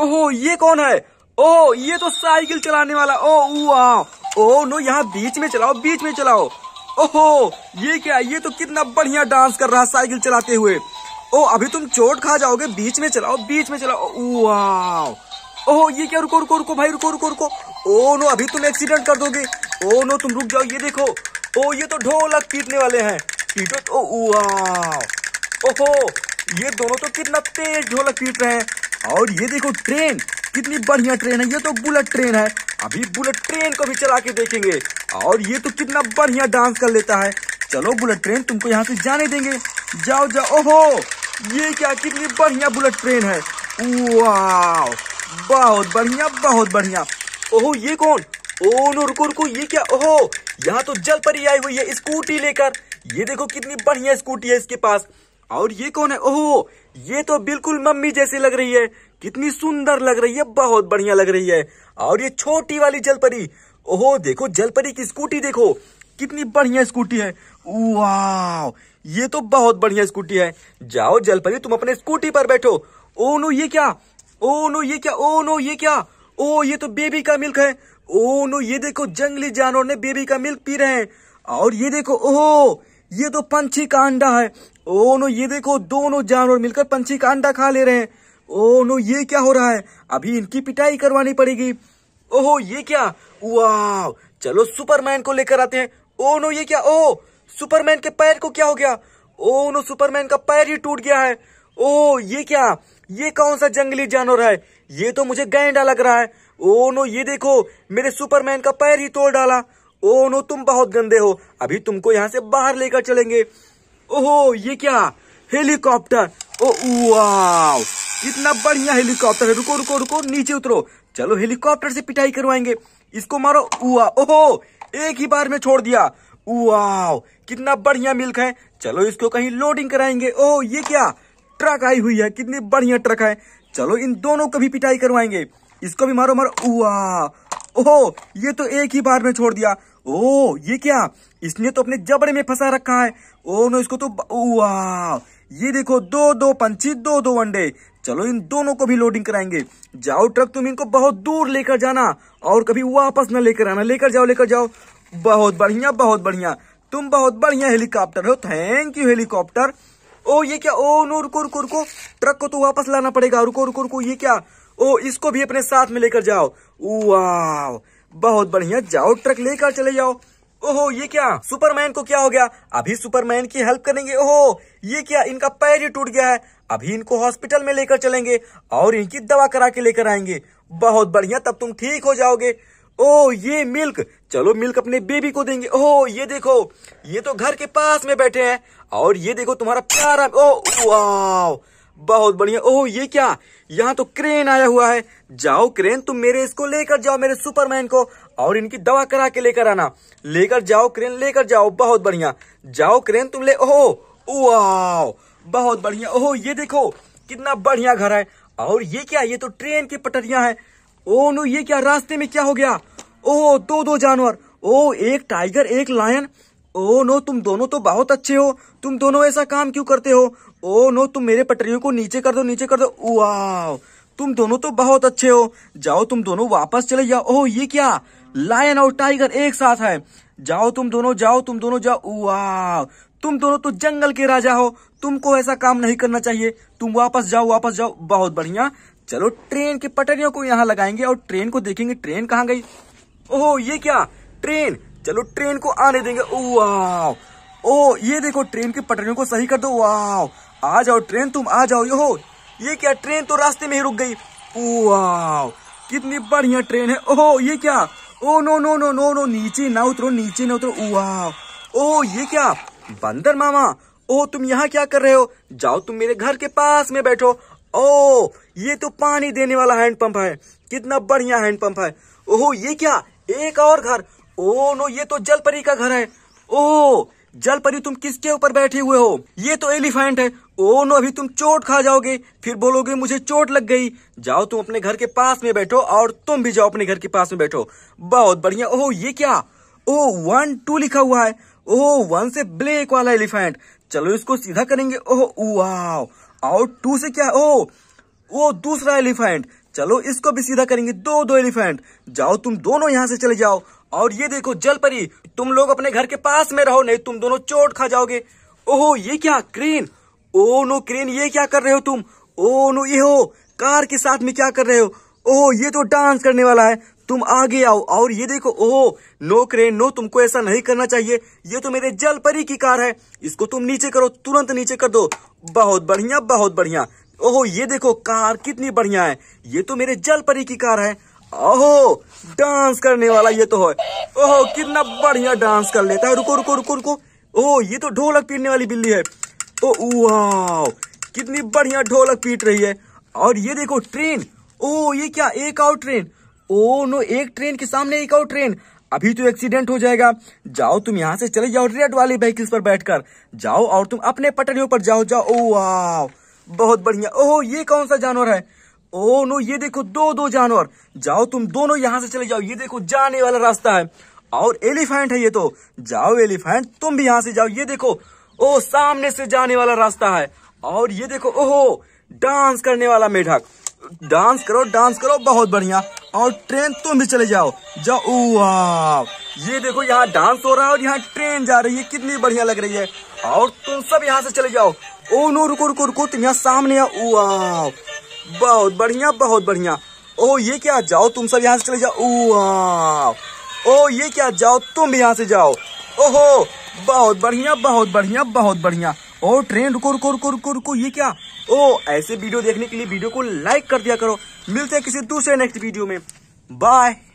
ओहो ये कौन है ओ ये तो साइकिल चलाने वाला ओ वाह ओ नो यहाँ बीच में चलाओ बीच में चलाओ ओहो ये क्या ये तो कितना बढ़िया डांस कर रहा साइकिल चलाते हुए ओ अभी तुम चोट खा जाओगे बीच में चलाओ बीच में चलाओ वाह ओहो ये क्या रुको रुको रुको भाई रुको रुको रुको ओ नो अभी तुम एक्सीडेंट कर दोगे ओ नो तुम रुक जाओ ये देखो ओ ये तो ढोलक पीटने वाले हैं पीटो तो ओहो ये दोनों तो कितना तेज ढोलक पीट रहे हैं और ये देखो ट्रेन कितनी बढ़िया ट्रेन है ये तो बुलेट ट्रेन है अभी बुलेट ट्रेन को भी चला के देखेंगे और ये तो कितना बढ़िया डांस कर लेता है चलो बुलेट ट्रेन तुमको यहाँ से जाने देंगे जाओ जाओ ओहो ये क्या कितनी बढ़िया बुलेट ट्रेन है बहुत बढ़िया बहुत बढ़िया ओहो ये कौन ओ नो रुको रुको ये क्या ओहो यहाँ तो जल परी आई हुई है स्कूटी लेकर ये देखो कितनी बढ़िया स्कूटी है इसके पास और ये कौन है ओहो ये तो बिल्कुल मम्मी जैसी लग रही है कितनी सुंदर लग रही है बहुत बढ़िया लग रही है और ये छोटी वाली जलपरी ओहो देखो जलपरी की स्कूटी देखो कितनी बढ़िया स्कूटी है वाह ये तो बहुत बढ़िया स्कूटी है जाओ जलपरी तुम अपने स्कूटी पर बैठो ओ नो ये क्या ओ नो ये क्या ओ नो ये क्या ओ ये तो बेबी का मिल्क है ओ नो ये देखो जंगली जानवर ने बेबी का मिल्क पी रहे हैं और ये देखो ओहो ये तो पंछी का अंडा है ओ नो ये देखो दोनों जानवर मिलकर पंछी का अंडा खा ले रहे हैं ओ नो ये क्या हो रहा है अभी इनकी पिटाई करवानी पड़ेगी ओहो ये क्या वाह चलो सुपरमैन को लेकर आते हैं ओ नो ये क्या ओ सुपरमैन के पैर को क्या हो गया ओ नो सुपरमैन का पैर ही टूट गया है ओ ये क्या ये कौन सा जंगली जानवर है ये तो मुझे गैंडा लग रहा है ओ नो ये देखो मेरे सुपरमैन का पैर ही तोड़ डाला ओ नो तुम बहुत गंदे हो अभी तुमको यहाँ से बाहर लेकर चलेंगे ओहो ये क्या हेलीकॉप्टर ओ वाव कितना बढ़िया हेलीकॉप्टर है रुको रुको रुको नीचे उतरो चलो हेलीकॉप्टर से पिटाई करवाएंगे इसको मारो उआ ओहो एक ही बार में छोड़ दिया वाव कितना बढ़िया मिल्क है चलो इसको कहीं लोडिंग कराएंगे ओ ये क्या ट्रक आई हुई है कितनी बढ़िया ट्रक है चलो इन दोनों को भी पिटाई करवाएंगे इसको भी मारो मारो उआ ओहो ये तो एक ही बार में छोड़ दिया ओ ये क्या इसने तो अपने जबड़े में फंसा रखा है ओ नो इसको तो वाह ये देखो दो दो पंछी दो दो अंडे चलो इन दोनों को भी लोडिंग कराएंगे जाओ ट्रक तुम इनको बहुत दूर लेकर जाना और कभी वापस न लेकर आना लेकर जाओ लेकर जाओ बहुत बढ़िया बहुत बढ़िया तुम बहुत बढ़िया हेलीकॉप्टर हो थैंक यू हेलीकॉप्टर ओ ये क्या ओ नो रुको रुको रुको ट्रक को तो वापस लाना पड़ेगा रुको रुको रुको ये क्या ओ इसको भी अपने साथ में लेकर जाओ वाह बहुत बढ़िया जाओ ट्रक लेकर चले जाओ ओहो ये क्या सुपरमैन को क्या हो गया अभी सुपरमैन की हेल्प करेंगे ओहो ये क्या इनका पैर ही टूट गया है अभी इनको हॉस्पिटल में लेकर चलेंगे और इनकी दवा करा के लेकर आएंगे बहुत बढ़िया तब तुम ठीक हो जाओगे ओ ये मिल्क चलो मिल्क अपने बेबी को देंगे ओह ये देखो ये तो घर के पास में बैठे हैं और ये देखो तुम्हारा प्यारा ओ वाह बहुत बढ़िया ओह ये क्या यहाँ तो क्रेन आया हुआ है जाओ क्रेन तुम मेरे इसको लेकर जाओ मेरे सुपरमैन को और इनकी दवा करा के लेकर आना लेकर जाओ क्रेन लेकर जाओ बहुत बढ़िया जाओ क्रेन तुम ले ओहो वाओ बहुत बढ़िया ओहो ये देखो कितना बढ़िया घर है और ये क्या ये तो ट्रेन की पटरिया है ओ नो ये क्या रास्ते में क्या हो गया ओ दो दो जानवर ओ एक टाइगर एक लायन ओ नो तुम दोनों तो बहुत अच्छे हो तुम दोनों ऐसा काम क्यों करते हो ओ नो तुम मेरे पटरियों को नीचे कर दो नीचे कर दो वाह तुम दोनों तो बहुत अच्छे हो जाओ तुम दोनों वापस चले जाओ ओह ये क्या लायन और टाइगर एक साथ है जाओ तुम दोनों जाओ तुम दोनों जाओ वाह तुम दोनों तो जंगल के राजा हो तुमको ऐसा काम नहीं करना चाहिए तुम वापस जाओ वापस जाओ बहुत बढ़िया चलो ट्रेन के पटरियों को यहाँ लगाएंगे और ट्रेन को देखेंगे ट्रेन कहाँ गई ओह ये क्या ट्रेन चलो ट्रेन को आने देंगे वाह ओह ये देखो ट्रेन की पटरियों को सही कर दो वाह आ जाओ ट्रेन तुम आ जाओ यो ये क्या ट्रेन तो रास्ते में ही रुक गई वाह कितनी बढ़िया ट्रेन है ओहो ये क्या oh no no no no no नीचे ना उतरो नीचे ना उतरो वाह ओ ये क्या बंदर मामा ओ तुम यहाँ क्या कर रहे हो जाओ तुम मेरे घर के पास में बैठो ओ ये तो पानी देने वाला हैंडपंप है कितना बढ़िया हैंडपंप है ओहो ये क्या एक और घर ओ नो ये तो जलपरी का घर है ओ जल परी तुम किसके ऊपर बैठे हुए हो ये तो एलिफेंट है ओ नो अभी तुम चोट खा जाओगे फिर बोलोगे मुझे चोट लग गई जाओ तुम अपने घर के पास में बैठो और तुम भी जाओ अपने घर के पास में बैठो बहुत बढ़िया ओह ये क्या ओ वन टू लिखा हुआ है ओह वन से ब्लैक वाला एलिफेंट चलो इसको सीधा करेंगे ओह वाओ और टू से क्या ओ वो दूसरा एलिफेंट चलो इसको भी सीधा करेंगे दो दो एलिफेंट जाओ तुम दोनों यहाँ से चले जाओ और ये देखो जल परी तुम लोग अपने घर के पास में रहो नहीं तुम दोनों चोट खा जाओगे ओहो ये क्या क्रेन ओ नो क्रेन ये क्या कर रहे हो तुम ओ नो ये हो कार के साथ में क्या कर रहे हो ओह ये तो डांस करने वाला है तुम आगे आओ और ये देखो ओहो नो क्रेन नो तुमको ऐसा नहीं करना चाहिए ये तो मेरे जल परी की कार है इसको तुम नीचे करो तुरंत नीचे कर दो बहुत बढ़िया बहुत बढ़िया ओहो ये देखो कार कितनी बढ़िया है ये तो मेरे जल परी की कार है ओहो डांस करने वाला ये तो है ओहो कितना बढ़िया डांस कर लेता है रुको रुको रुको रुको ओह ये तो ढोलक पीटने वाली बिल्ली है ओ वाह कितनी बढ़िया ढोलक पीट रही है और ये देखो ट्रेन ओ ये क्या एक और ट्रेन ओ नो एक ट्रेन के सामने एक और ट्रेन अभी तो एक्सीडेंट हो जाएगा जाओ तुम यहाँ से चले जाओ रेड वाले व्हीकल्स पर बैठकर जाओ और तुम अपने पटरियों पर जाओ जाओ ओ वाह बहुत बढ़िया ओहो ये कौन सा जानवर है ओ नो ये देखो दो दो जानवर जाओ तुम दोनों यहाँ से चले जाओ ये देखो जाने वाला रास्ता है और एलिफेंट है ये तो जाओ एलिफेंट तुम भी यहाँ से जाओ ये देखो ओ सामने से जाने वाला रास्ता है और ये देखो ओहो डांस करने वाला मेढक डांस करो डांस करो बहुत बढ़िया और ट्रेन तुम भी चले जाओ जाओ ये देखो यहाँ डांस हो रहा है और यहाँ ट्रेन जा रही है कितनी बढ़िया लग रही है और तुम सब यहाँ से चले जाओ ओ नो रुको रुको रुको तुम यहाँ सामने आओ बहुत बढ़िया बहुत बढ़िया ओ ये क्या जाओ तुम सब यहाँ से चले जाओ ओ ये क्या जाओ तुम भी यहाँ से जाओ ओहो बहुत बढ़िया बहुत बढ़िया बहुत बढ़िया ओ ट्रेन रुको रुको रुको रुको रुको ये क्या ओ ऐसे वीडियो देखने के लिए वीडियो को लाइक कर दिया करो मिलते हैं किसी दूसरे नेक्स्ट वीडियो में बाय